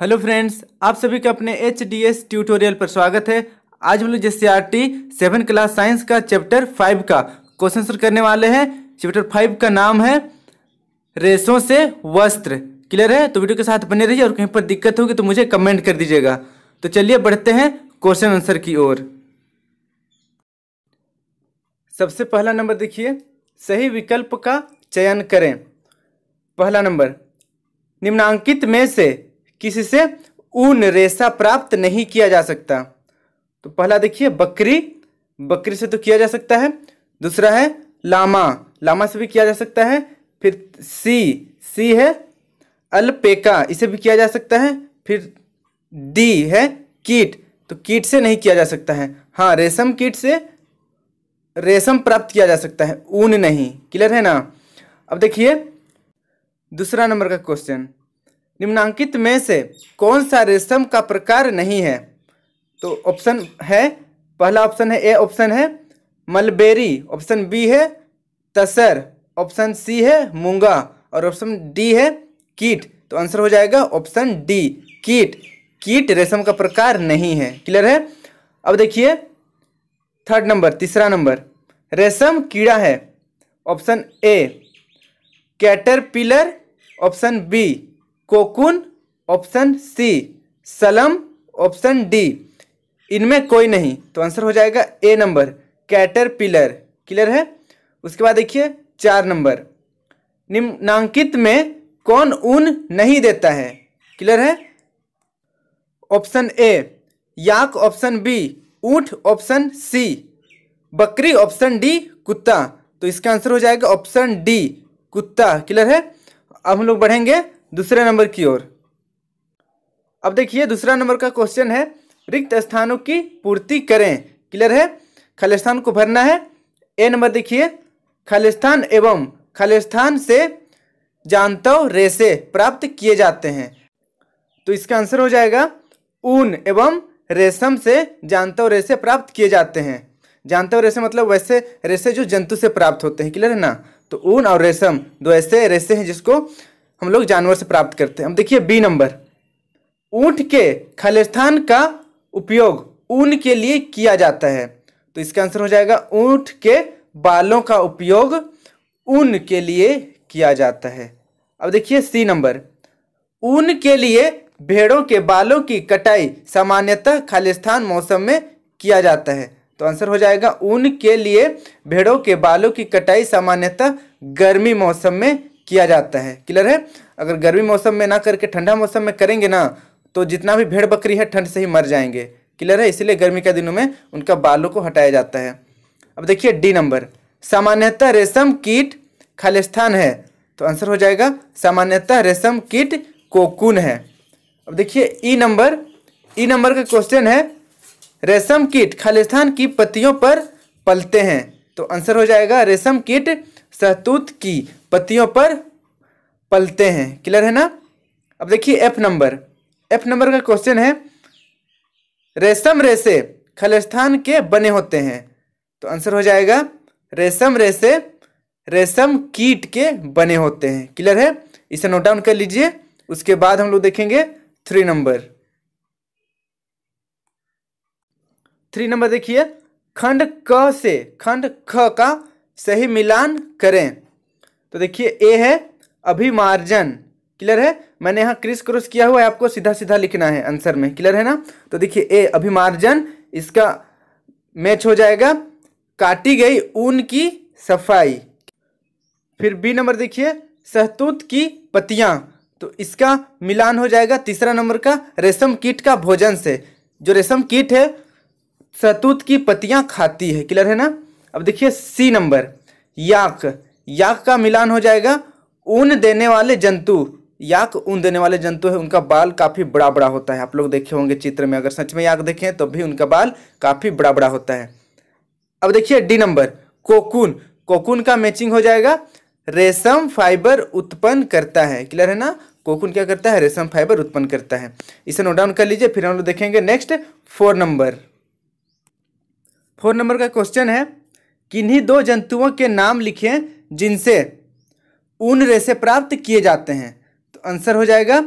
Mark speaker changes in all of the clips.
Speaker 1: hello friends आप सभी का अपने एच डी एस ट्यूटोरियल पर स्वागत है आज हम लोग जैसे आर टी सेवन क्लास साइंस का चैप्टर फाइव का क्वेश्चन आंसर करने वाले हैं चैप्टर फाइव का नाम है रेशों से वस्त्र क्लियर है तो वीडियो के साथ बने रहिए और कहीं पर दिक्कत होगी तो मुझे कमेंट कर दीजिएगा तो चलिए बढ़ते हैं क्वेश्चन आंसर की ओर सबसे पहला नंबर देखिए सही विकल्प का चयन करें पहला नंबर निम्नांकित में से किसी से ऊन रेशा प्राप्त नहीं किया जा सकता तो पहला देखिए बकरी बकरी से तो किया जा सकता है दूसरा है लामा लामा से भी किया जा सकता है फिर सी सी है अल्पेका इसे भी किया जा सकता है फिर डी है कीट तो कीट से नहीं किया जा सकता है हाँ रेशम कीट से रेशम प्राप्त किया जा सकता है ऊन नहीं क्लियर है ना अब देखिए दूसरा नंबर का क्वेश्चन निम्नांकित में से कौन सा रेशम का प्रकार नहीं है तो ऑप्शन है पहला ऑप्शन है ए ऑप्शन है मलबेरी ऑप्शन बी है तसर ऑप्शन सी है मूंगा और ऑप्शन डी है कीट तो आंसर हो जाएगा ऑप्शन डी कीट कीट रेशम का प्रकार नहीं है क्लियर है अब देखिए थर्ड नंबर तीसरा नंबर रेशम कीड़ा है option A caterpillar option B cocoon option C सलम ऑप्शन डी इनमें कोई नहीं तो आंसर हो जाएगा A number caterpillar clear है उसके बाद देखिए चार नंबर निम्नांकित में कौन ऊन नहीं देता है क्लियर है option A yak option B ऊंट ऑप्शन सी बकरी ऑप्शन डी कुत्ता तो इसका आंसर हो जाएगा ऑप्शन डी कुत्ता क्लियर है अब हम लोग बढ़ेंगे दूसरे नंबर की ओर अब देखिए दूसरा नंबर का क्वेश्चन है रिक्त स्थानों की पूर्ति करें क्लियर है खालिस्तान को भरना है ए नंबर देखिए खालिस्तान एवं खालिस्तान से जानतव रेसे प्राप्त किए जाते हैं तो इसका आंसर हो जाएगा ऊन एवं रेशम से जानतव रेसे प्राप्त किए जाते हैं जानतव रेसे मतलब वैसे रेसे जो जंतु से प्राप्त होते हैं क्लियर है ना तो ऊन और रेशम दो ऐसे रेसे हैं जिसको हम लोग जानवर से प्राप्त करते हैं हम देखिए बी नंबर ऊँट के खालिस्थान का उपयोग ऊन के लिए किया जाता है तो इसका आंसर हो जाएगा ऊँट के बालों का उपयोग ऊन के लिए किया जाता है अब देखिए सी नंबर ऊन के लिए भेड़ों के बालों की कटाई सामान्यतः खालिस्थान मौसम में किया जाता है तो आंसर हो जाएगा ऊन के लिए भेड़ों के बालों की कटाई सामान्यतः गर्मी मौसम में किया जाता है क्लियर है अगर गर्मी मौसम में ना करके ठंडा मौसम में करेंगे ना तो जितना भी भेड़ बकरी है ठंड से ही मर जाएंगे क्लियर है इसलिए गर्मी के दिनों में उनका बालों को हटाया जाता है अब देखिए डी नंबर सामान्यतः रेशम कीट खालिस्थान है तो आंसर हो जाएगा सामान्यतः रेशम कीट कोकुन है अब देखिए ई नंबर ई नंबर का क्वेश्चन है रेशम कीट खालिस्थान की पत्तियों पर पलते हैं तो आंसर हो जाएगा रेशम कीट सहतूत की पत्तियों पर पलते हैं क्लियर है ना अब देखिए एफ नंबर एफ नंबर का क्वेश्चन है रेशम रेसे खलिस्तान के बने होते हैं तो आंसर हो जाएगा रेशम रेसे रेशम कीट के बने होते हैं क्लियर है इसे नोट डाउन कर लीजिए उसके बाद हम लोग देखेंगे थ्री नंबर थ्री नंबर देखिए खंड क से खंड ख का सही मिलान करें तो देखिए ए है अभिमार्जन क्लियर है मैंने यहाँ क्रिस क्रोस किया हुआ है आपको सीधा सीधा लिखना है आंसर में क्लियर है ना तो देखिए ए अभिमार्जन इसका मैच हो जाएगा काटी गई ऊन की सफाई फिर बी नंबर देखिए सहतूत की पतियां तो इसका मिलान हो जाएगा तीसरा नंबर का रेशम कीट का भोजन से जो रेशम कीट है सहतूत की पतियां खाती है क्लियर है ना अब देखिए सी नंबर याक याक का मिलान हो जाएगा ऊन देने वाले जंतु याक ऊन देने वाले जंतु है उनका बाल काफ़ी बड़ा बड़ा होता है आप लोग देखे होंगे चित्र में अगर सच में याक देखें तो भी उनका बाल काफ़ी बड़ा बड़ा होता है अब देखिए डी नंबर कोकून कोकून का मैचिंग हो जाएगा रेशम फाइबर उत्पन्न करता है क्लियर है ना कोकुन क्या करता है रेशम फाइबर उत्पन्न करता है इसे नोट डाउन कर लीजिए फिर हम लोग देखेंगे next four number four number का क्वेश्चन है किन्हीं दो जंतुओं के नाम लिखें जिनसे ऊन रेसे प्राप्त किए जाते हैं तो आंसर हो जाएगा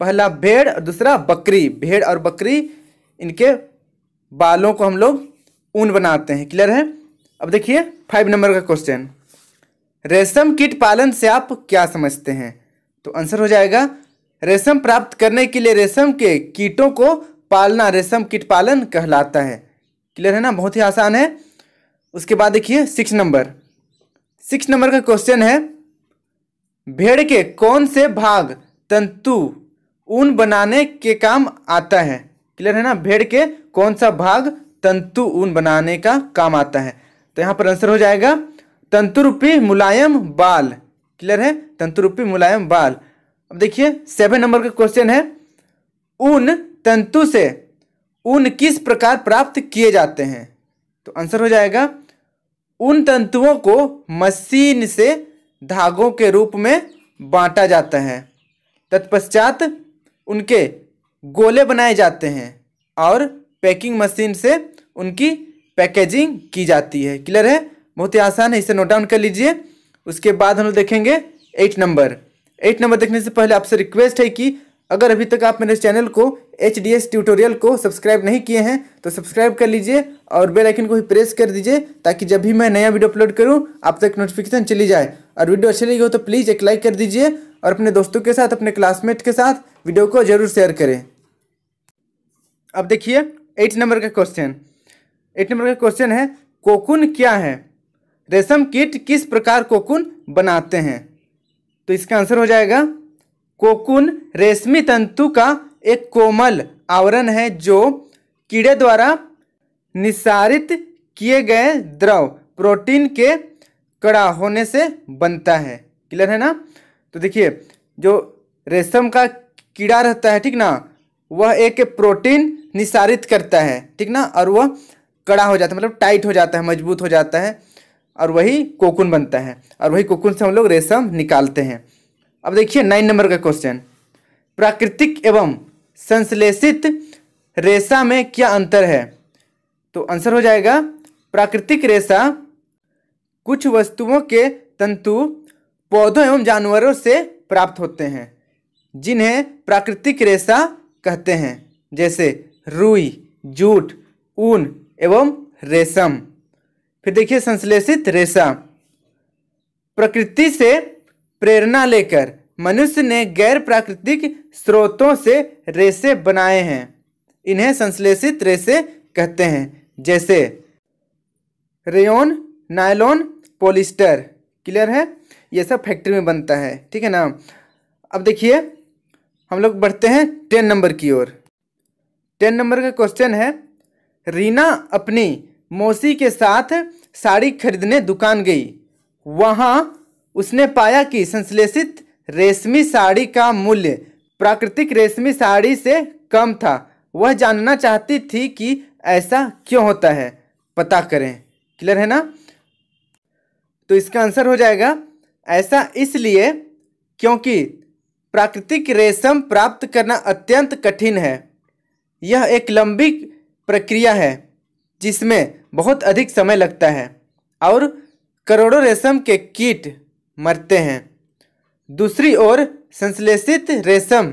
Speaker 1: पहला भेड़ और दूसरा बकरी भेड़ और बकरी इनके बालों को हम लोग ऊन बनाते हैं क्लियर है अब देखिए फाइव नंबर का क्वेश्चन रेशम कीट पालन से आप क्या समझते हैं तो आंसर हो जाएगा रेशम प्राप्त करने के लिए रेशम के कीटों को पालना रेशम कीट पालन कहलाता है क्लियर है ना बहुत ही आसान है उसके बाद देखिए सिक्स नंबर सिक्स नंबर का क्वेश्चन है भेड़ के कौन से भाग तंतु ऊन बनाने के काम आता है क्लियर है ना भेड़ के कौन सा भाग तंतु ऊन बनाने का काम आता है तो यहाँ पर आंसर हो जाएगा तंतुरूपी मुलायम बाल क्लियर है तंतुरूपी मुलायम बाल अब देखिए सेवन नंबर का क्वेश्चन है ऊन तंतु से ऊन किस प्रकार प्राप्त किए जाते हैं तो आंसर हो जाएगा उन तंतुओं को मशीन से धागों के रूप में बांटा जाता है तत्पश्चात उनके गोले बनाए जाते हैं और पैकिंग मशीन से उनकी पैकेजिंग की जाती है क्लियर है बहुत ही आसान है इसे नोट डाउन कर लीजिए उसके बाद हम लोग देखेंगे एट नंबर एट नंबर देखने से पहले आपसे रिक्वेस्ट है कि अगर अभी तक आप मेरे चैनल को एच डी एस ट्यूटोरियल को सब्सक्राइब नहीं किए हैं तो सब्सक्राइब कर लीजिए और बेल आइकन को भी प्रेस कर दीजिए ताकि जब भी मैं नया वीडियो अपलोड करूं आप तक नोटिफिकेशन चली जाए और वीडियो अच्छी लगी हो तो प्लीज़ एक लाइक कर दीजिए और अपने दोस्तों के साथ अपने क्लासमेट के साथ वीडियो को जरूर शेयर करें अब देखिए एट नंबर का क्वेश्चन एट नंबर का क्वेश्चन है कोकुन क्या है रेशम कीट किस प्रकार कोकुन बनाते हैं तो इसका आंसर हो जाएगा कोकुन रेशमी तंतु का एक कोमल आवरण है जो कीड़े द्वारा निसारित किए गए द्रव प्रोटीन के कड़ा होने से बनता है क्लियर है ना तो देखिए जो रेशम का कीड़ा रहता है ठीक ना वह एक प्रोटीन निसारित करता है ठीक ना और वह कड़ा हो जाता है मतलब टाइट हो जाता है मजबूत हो जाता है और वही कोकुन बनता है और वही कोकुन से हम लोग रेशम निकालते हैं अब देखिए नाइन नंबर का क्वेश्चन प्राकृतिक एवं संश्लेषित रेशा में क्या अंतर है तो आंसर हो जाएगा प्राकृतिक रेशा कुछ वस्तुओं के तंतु पौधों एवं जानवरों से प्राप्त होते हैं जिन्हें प्राकृतिक रेशा कहते हैं जैसे रुई जूट ऊन एवं रेशम फिर देखिए संश्लेषित रेशा प्रकृति से प्रेरणा लेकर मनुष्य ने गैर प्राकृतिक स्रोतों से रेसे बनाए हैं इन्हें संश्लेषित रेसे कहते हैं जैसे रेयोन नायलॉन पोलिस्टर क्लियर है ये सब फैक्ट्री में बनता है ठीक है ना अब देखिए हम लोग बढ़ते हैं टेन नंबर की ओर टेन नंबर का क्वेश्चन है रीना अपनी मौसी के साथ साड़ी खरीदने दुकान गई वहाँ उसने पाया कि संश्लेषित रेशमी साड़ी का मूल्य प्राकृतिक रेशमी साड़ी से कम था वह जानना चाहती थी कि ऐसा क्यों होता है पता करें क्लियर है ना तो इसका आंसर हो जाएगा ऐसा इसलिए क्योंकि प्राकृतिक रेशम प्राप्त करना अत्यंत कठिन है यह एक लंबी प्रक्रिया है जिसमें बहुत अधिक समय लगता है और करोड़ों रेशम के कीट मरते हैं दूसरी ओर संश्लेषित रेशम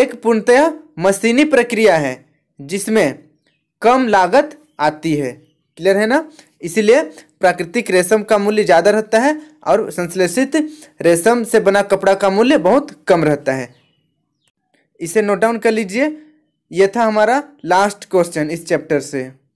Speaker 1: एक पूर्णतः मशीनी प्रक्रिया है जिसमें कम लागत आती है क्लियर है ना इसलिए प्राकृतिक रेशम का मूल्य ज़्यादा रहता है और संश्लेषित रेशम से बना कपड़ा का मूल्य बहुत कम रहता है इसे नोट डाउन कर लीजिए यह था हमारा लास्ट क्वेश्चन इस चैप्टर से